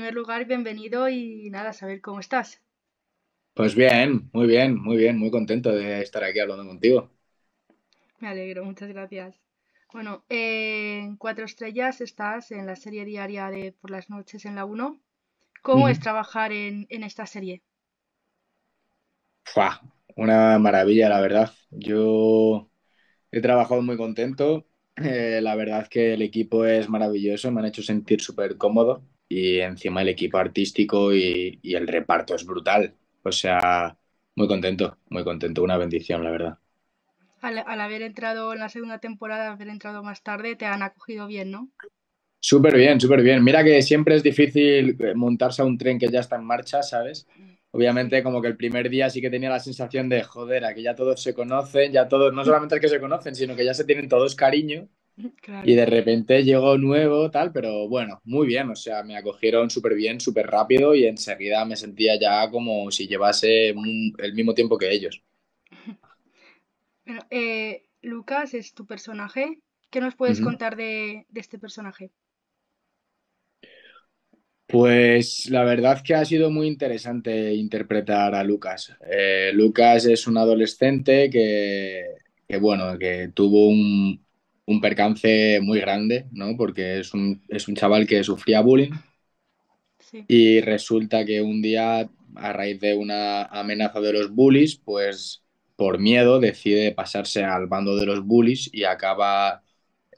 primer lugar, bienvenido y nada, saber cómo estás. Pues bien, muy bien, muy bien, muy contento de estar aquí hablando contigo. Me alegro, muchas gracias. Bueno, en Cuatro Estrellas estás en la serie diaria de Por las noches en la 1. ¿Cómo es trabajar en, esta serie? Una maravilla, la verdad. Yo he trabajado muy contento. Eh, la verdad que el equipo es maravilloso, me han hecho sentir súper cómodo y encima el equipo artístico y, y el reparto es brutal. O sea, muy contento, muy contento, una bendición, la verdad. Al, haber entrado en la segunda temporada, haber entrado más tarde, te han acogido bien, ¿no? Súper bien, súper bien. Mira que siempre es difícil eh, montarse a un tren que ya está en marcha, ¿sabes? Obviamente como que el primer día sí que tenía la sensación de, joder, a que ya todos se conocen, ya todos, no solamente es que se conocen, sino que ya se tienen todos cariño Y de repente llegó nuevo, tal, pero bueno, muy bien, o sea, me acogieron súper bien, súper rápido y enseguida me sentía ya como si llevase el mismo tiempo que ellos. Eh, Lucas es tu personaje. ¿Qué nos puedes contar de, este personaje? Pues la verdad que ha sido muy interesante interpretar a Lucas. Eh, Lucas es un adolescente que, bueno, que tuvo un, un percance muy grande, ¿no? Porque es un, es un chaval que sufría bullying y resulta que un día, a raíz de una amenaza de los bullies, pues por miedo decide pasarse al bando de los bullies y acaba,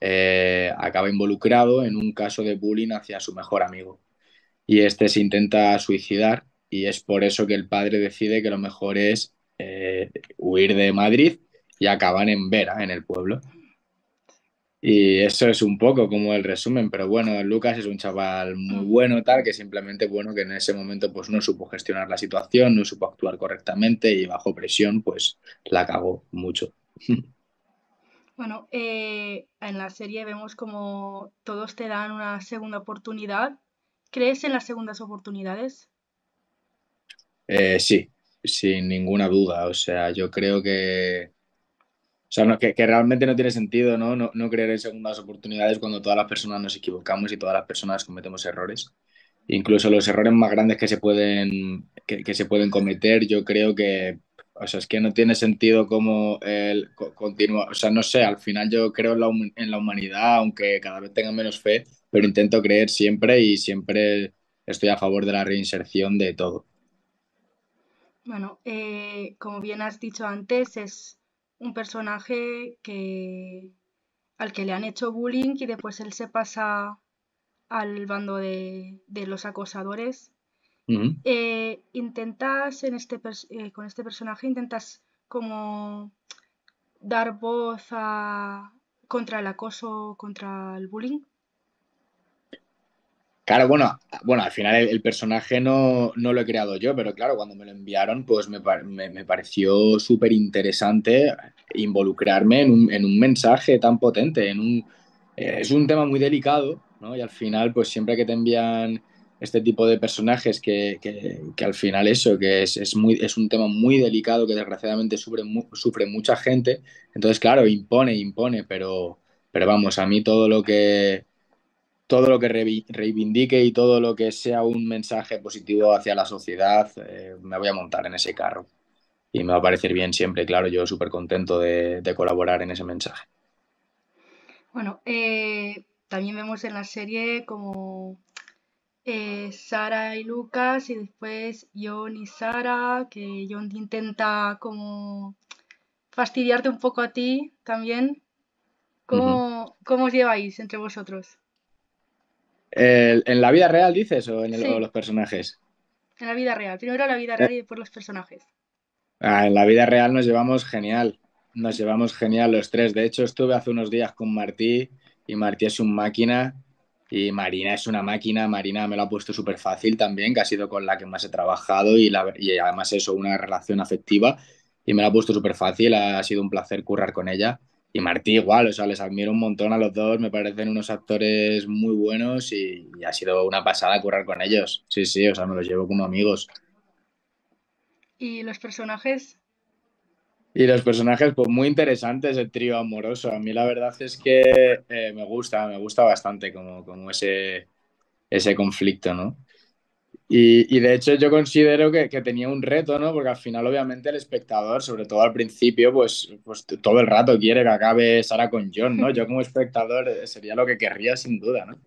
eh, acaba involucrado en un caso de bullying hacia su mejor amigo. Y este se intenta suicidar y es por eso que el padre decide que lo mejor es eh, huir de Madrid y acaban en Vera, en el pueblo. Y eso es un poco como el resumen, pero bueno, Lucas es un chaval muy mm. bueno, tal, que simplemente, bueno, que en ese momento pues no supo gestionar la situación, no supo actuar correctamente y bajo presión pues la cagó mucho. Bueno, eh, en la serie vemos como todos te dan una segunda oportunidad. ¿Crees en las segundas oportunidades? Eh, sí, sin ninguna duda. O sea, yo creo que o sea, que, realmente no tiene sentido, ¿no? ¿no? creer en segundas oportunidades cuando todas las personas nos equivocamos y todas las personas cometemos errores. Incluso los errores más grandes que se pueden, que, se pueden cometer, yo creo que, o sea, es que no tiene sentido como el continuar, o sea, no sé, al final yo creo en la, humanidad, aunque cada vez tenga menos fe, pero intento creer siempre y siempre estoy a favor de la reinserción de todo. Bueno, eh, como bien has dicho antes, es un personaje que, al que le han hecho bullying y después él se pasa al bando de, los acosadores. Eh, intentas en este eh, con este personaje intentas como dar voz contra el acoso, contra el bullying. Claro, bueno, bueno, al final el, personaje no, lo he creado yo, pero claro, cuando me lo enviaron, pues me, me, pareció súper interesante involucrarme en un, mensaje tan potente. En un, eh, es un tema muy delicado, ¿no? Y al final, pues siempre que te envían este tipo de personajes, que, al final eso, que es, muy, es un tema muy delicado que desgraciadamente sufre, sufre mucha gente, entonces, claro, impone, impone, pero, pero vamos, a mí todo lo que todo lo que reivindique y todo lo que sea un mensaje positivo hacia la sociedad, eh, me voy a montar en ese carro. Y me va a parecer bien siempre, claro, yo súper contento de, colaborar en ese mensaje. Bueno, eh, también vemos en la serie como eh, Sara y Lucas y después John y Sara, que John intenta como fastidiarte un poco a ti también. ¿Cómo, ¿cómo os lleváis entre vosotros? ¿En la vida real dices o en el, los personajes? En la vida real. Primero la vida real y por los personajes. Ah, en la vida real nos llevamos genial. Nos llevamos genial los tres. De hecho, estuve hace unos días con Martí y Martí es una máquina y Marina es una máquina. Marina me lo ha puesto súper fácil también, que ha sido con la que más he trabajado y, y además eso, una relación afectiva. Y me lo ha puesto súper fácil. Ha sido un placer currar con ella. Y Martí igual, o sea, les admiro un montón a los dos, me parecen unos actores muy buenos y, ha sido una pasada currar con ellos. Sí, sí, o sea, me los llevo como amigos. ¿Y los personajes? Y los personajes, pues muy interesantes, el trío amoroso. A mí la verdad es que eh, me gusta, me gusta bastante como, como ese, ese conflicto, ¿no? Y, de hecho yo considero que, tenía un reto, ¿no? Porque al final obviamente el espectador, sobre todo al principio, pues, pues todo el rato quiere que acabe Sara con John, ¿no? Yo como espectador eh, sería lo que querría sin duda, ¿no?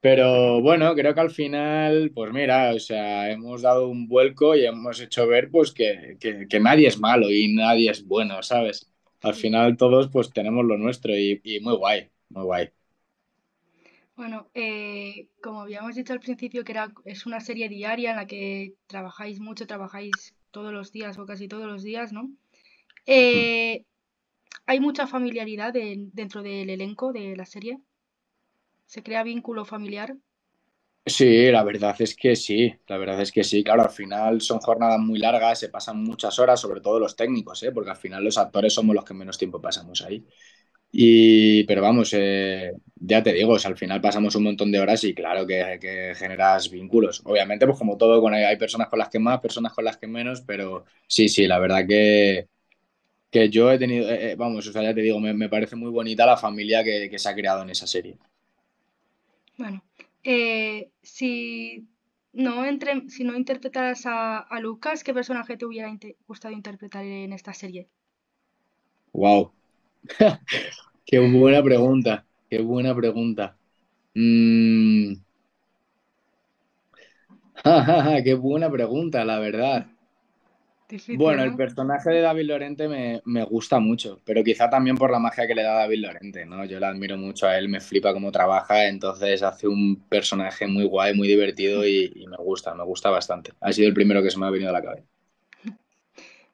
Pero bueno, creo que al final, pues mira, o sea, hemos dado un vuelco y hemos hecho ver pues que, nadie es malo y nadie es bueno, ¿sabes? Al final todos pues tenemos lo nuestro y muy guay, muy guay. Bueno, eh, como habíamos dicho al principio, que era, es una serie diaria en la que trabajáis mucho, trabajáis todos los días o casi todos los días, ¿no? Eh, ¿Hay mucha familiaridad dentro del elenco de la serie? ¿Se crea vínculo familiar? Sí, la verdad es que sí, la verdad es que sí. Claro, al final son jornadas muy largas, se pasan muchas horas, sobre todo los técnicos, ¿eh? porque al final los actores somos los que menos tiempo pasamos ahí. Y, pero vamos, eh, ya te digo, al final pasamos un montón de horas y claro que, generas vínculos. Obviamente, pues como todo, hay personas con las que más, personas con las que menos, pero sí, sí, la verdad que, que yo he tenido, eh, eh, vamos, ya te digo, me, parece muy bonita la familia que, se ha creado en esa serie. Bueno, eh, si, no entre, si no interpretaras a, Lucas, ¿qué personaje te hubiera gustado interpretar en esta serie? ¡Wow! ¡Qué buena pregunta! Qué buena pregunta. Mm. Qué buena pregunta, la verdad. bueno, el personaje de David Lorente me, gusta mucho, pero quizá también por la magia que le da David Lorente, ¿no? Yo la admiro mucho a él, me flipa cómo trabaja, entonces hace un personaje muy guay, muy divertido y me gusta, me gusta bastante. Ha sido el primero que se me ha venido a la cabeza.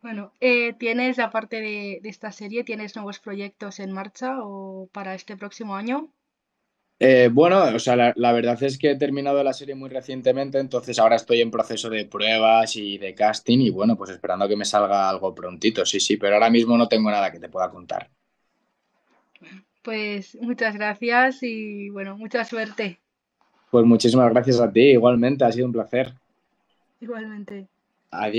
Bueno, eh, ¿tienes, aparte de, esta serie, tienes nuevos proyectos en marcha o para este próximo año? Eh, bueno, o sea, la, la, verdad es que he terminado la serie muy recientemente, entonces ahora estoy en proceso de pruebas y de casting y bueno, pues esperando que me salga algo prontito, sí, sí, pero ahora mismo no tengo nada que te pueda contar. Pues muchas gracias y bueno, mucha suerte. Pues muchísimas gracias a ti, igualmente, ha sido un placer. Igualmente. Adiós.